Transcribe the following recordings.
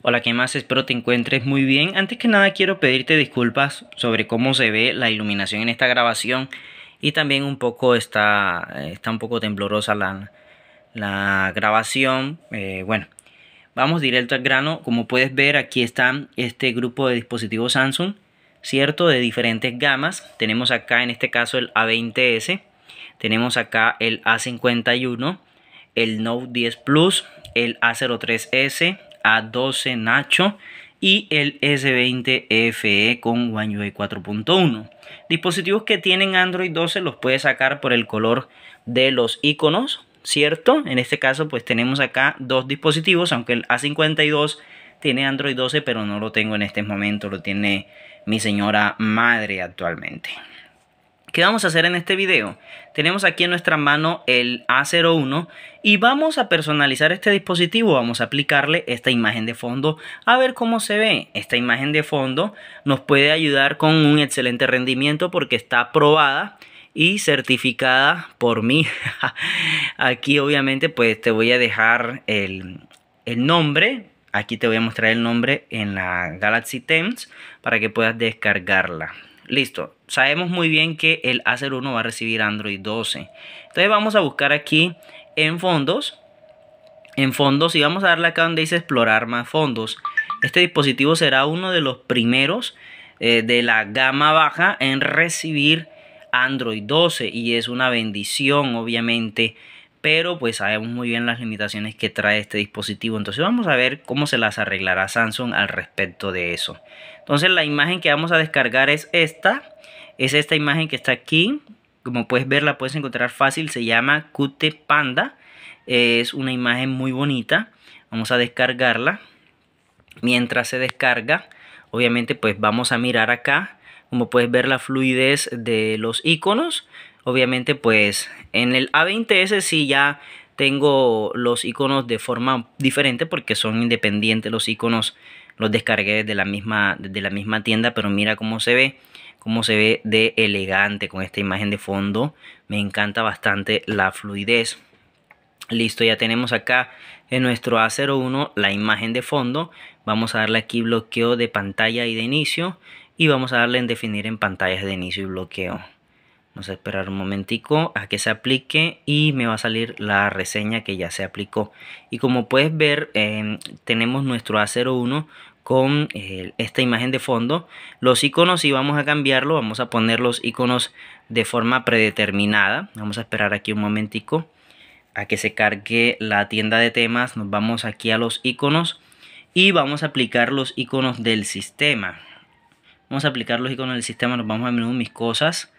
Hola, ¿qué más? Espero te encuentres muy bien. Antes que nada quiero pedirte disculpas sobre cómo se ve la iluminación en esta grabación y también un poco está, eh, está un poco temblorosa la, la grabación. Eh, bueno, vamos directo al grano. Como puedes ver, aquí está este grupo de dispositivos Samsung, ¿cierto? De diferentes gamas. Tenemos acá en este caso el A20S, tenemos acá el A51, el Note 10 Plus, el A03S, a12 Nacho y el S20 FE con One UI 4.1. Dispositivos que tienen Android 12 los puede sacar por el color de los iconos, ¿cierto? En este caso pues tenemos acá dos dispositivos, aunque el A52 tiene Android 12 pero no lo tengo en este momento, lo tiene mi señora madre actualmente. ¿Qué vamos a hacer en este video? Tenemos aquí en nuestra mano el A01 y vamos a personalizar este dispositivo, vamos a aplicarle esta imagen de fondo a ver cómo se ve. Esta imagen de fondo nos puede ayudar con un excelente rendimiento porque está aprobada y certificada por mí. aquí obviamente pues te voy a dejar el, el nombre, aquí te voy a mostrar el nombre en la Galaxy Temps para que puedas descargarla. Listo, sabemos muy bien que el a 1 va a recibir Android 12. Entonces vamos a buscar aquí en fondos, en fondos y vamos a darle acá donde dice explorar más fondos. Este dispositivo será uno de los primeros eh, de la gama baja en recibir Android 12 y es una bendición obviamente pero pues sabemos muy bien las limitaciones que trae este dispositivo. Entonces vamos a ver cómo se las arreglará Samsung al respecto de eso. Entonces la imagen que vamos a descargar es esta. Es esta imagen que está aquí. Como puedes ver la puedes encontrar fácil. Se llama Cute Panda. Es una imagen muy bonita. Vamos a descargarla. Mientras se descarga, obviamente pues vamos a mirar acá. Como puedes ver la fluidez de los iconos obviamente pues en el A20S sí ya tengo los iconos de forma diferente porque son independientes los iconos los descargué de la misma la misma tienda pero mira cómo se ve cómo se ve de elegante con esta imagen de fondo me encanta bastante la fluidez listo ya tenemos acá en nuestro A01 la imagen de fondo vamos a darle aquí bloqueo de pantalla y de inicio y vamos a darle en definir en pantallas de inicio y bloqueo Vamos a esperar un momentico a que se aplique y me va a salir la reseña que ya se aplicó. Y como puedes ver, em, tenemos nuestro A01 con eh, esta imagen de fondo. Los iconos, si vamos a cambiarlo, vamos a poner los iconos de forma predeterminada. Vamos a esperar aquí un momentico a que se cargue la tienda de temas. Nos vamos aquí a los iconos y vamos a aplicar los iconos del sistema. Vamos a aplicar los iconos del sistema, nos vamos a menú mis cosas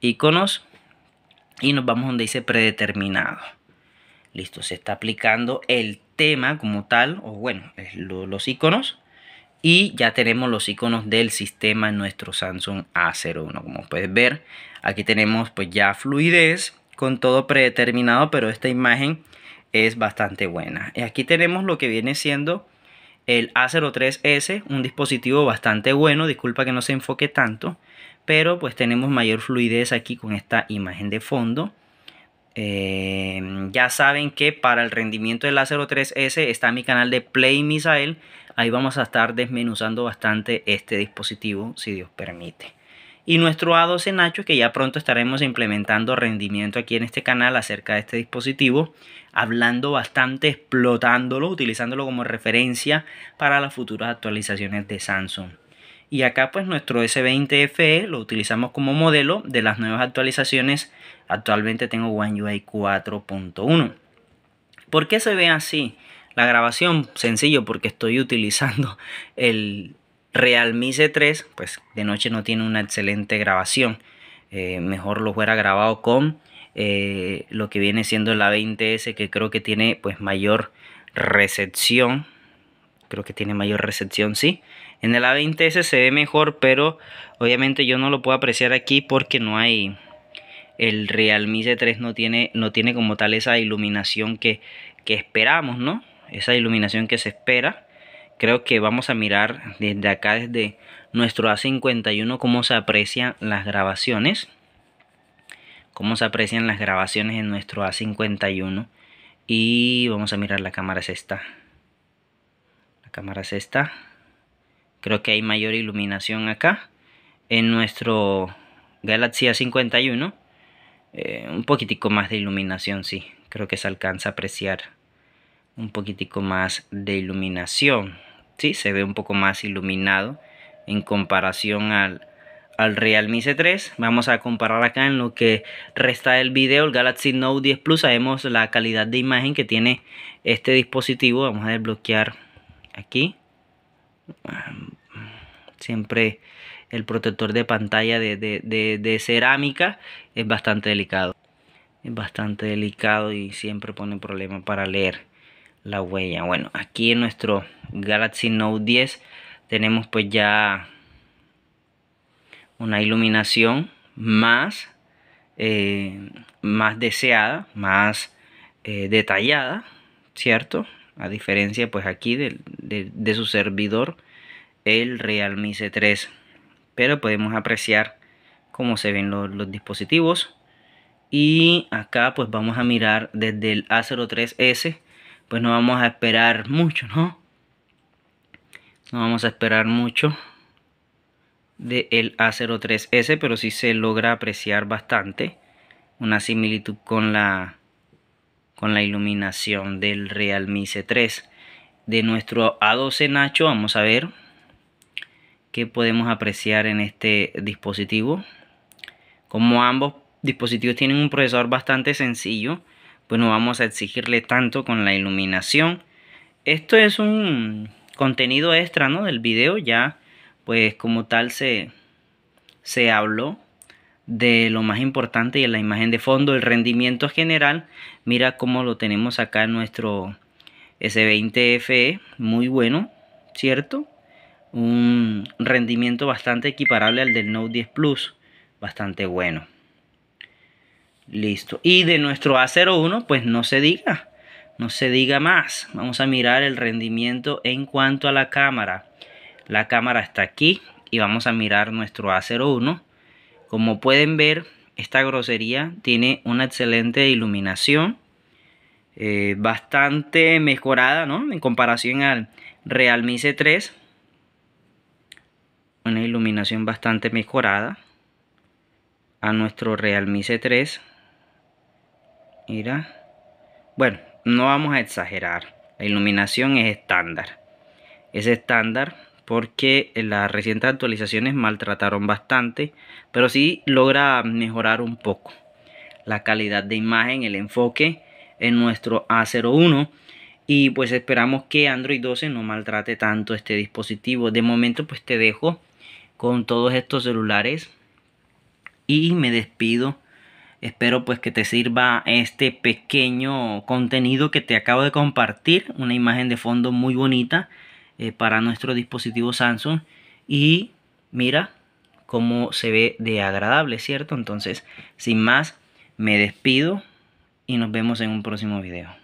iconos y nos vamos donde dice predeterminado. Listo, se está aplicando el tema como tal, o bueno, los iconos. Y ya tenemos los iconos del sistema en nuestro Samsung A01. Como puedes ver, aquí tenemos pues ya fluidez con todo predeterminado, pero esta imagen es bastante buena. Y aquí tenemos lo que viene siendo el A03S, un dispositivo bastante bueno. Disculpa que no se enfoque tanto pero pues tenemos mayor fluidez aquí con esta imagen de fondo. Eh, ya saben que para el rendimiento del a 03S está mi canal de Play Misael. Ahí vamos a estar desmenuzando bastante este dispositivo, si Dios permite. Y nuestro A12 Nacho, que ya pronto estaremos implementando rendimiento aquí en este canal acerca de este dispositivo, hablando bastante, explotándolo, utilizándolo como referencia para las futuras actualizaciones de Samsung y acá pues nuestro S20 FE lo utilizamos como modelo de las nuevas actualizaciones. Actualmente tengo One UI 4.1. ¿Por qué se ve así? La grabación, sencillo, porque estoy utilizando el Realme C3, pues de noche no tiene una excelente grabación. Eh, mejor lo fuera grabado con eh, lo que viene siendo la 20S, que creo que tiene pues mayor recepción. Creo que tiene mayor recepción, sí. En el A20S se ve mejor, pero obviamente yo no lo puedo apreciar aquí porque no hay... El Realme C3 no tiene, no tiene como tal esa iluminación que, esperamos, ¿no? Esa iluminación que se espera. Creo que vamos a mirar desde acá, desde nuestro A51, cómo se aprecian las grabaciones. Cómo se aprecian las grabaciones en nuestro A51. Y vamos a mirar la cámara sexta. La cámara sexta creo que hay mayor iluminación acá en nuestro Galaxy A51 eh, un poquitico más de iluminación sí creo que se alcanza a apreciar un poquitico más de iluminación sí se ve un poco más iluminado en comparación al al Realme C3 vamos a comparar acá en lo que resta del video el Galaxy Note 10 Plus sabemos la calidad de imagen que tiene este dispositivo vamos a desbloquear aquí Siempre el protector de pantalla de, cerámica es bastante delicado. Es bastante delicado y siempre pone problemas para leer la huella. Bueno, aquí en nuestro Galaxy Note 10 tenemos pues ya una iluminación más, eh, más deseada, más eh, detallada, ¿cierto? A diferencia pues aquí de su servidor el Real c 3 pero podemos apreciar cómo se ven los, dispositivos y acá pues vamos a mirar desde el A03S pues no vamos a esperar mucho no no vamos a esperar mucho De el A03S pero si se logra apreciar bastante una similitud con la con la iluminación del Realme C3 de nuestro A12 Nacho vamos a ver que podemos apreciar en este dispositivo. Como ambos dispositivos tienen un procesador bastante sencillo, pues no vamos a exigirle tanto con la iluminación. Esto es un contenido extra ¿no? del video, ya pues como tal se, se habló de lo más importante y en la imagen de fondo, el rendimiento general, mira cómo lo tenemos acá en nuestro S20 FE, muy bueno, ¿cierto? un rendimiento bastante equiparable al del Note 10 Plus, bastante bueno. Listo. Y de nuestro A01, pues no se diga, no se diga más. Vamos a mirar el rendimiento en cuanto a la cámara. La cámara está aquí y vamos a mirar nuestro A01. Como pueden ver, esta grosería tiene una excelente iluminación. Eh, bastante mejorada, ¿no? En comparación al Realme C3 una iluminación bastante mejorada a nuestro Realme C3 mira bueno no vamos a exagerar la iluminación es estándar es estándar porque las recientes actualizaciones maltrataron bastante pero sí logra mejorar un poco la calidad de imagen el enfoque en nuestro A01 y pues esperamos que Android 12 no maltrate tanto este dispositivo de momento pues te dejo con todos estos celulares. Y me despido. Espero pues que te sirva este pequeño contenido que te acabo de compartir. Una imagen de fondo muy bonita eh, para nuestro dispositivo Samsung. Y mira cómo se ve de agradable, ¿cierto? Entonces, sin más, me despido y nos vemos en un próximo video.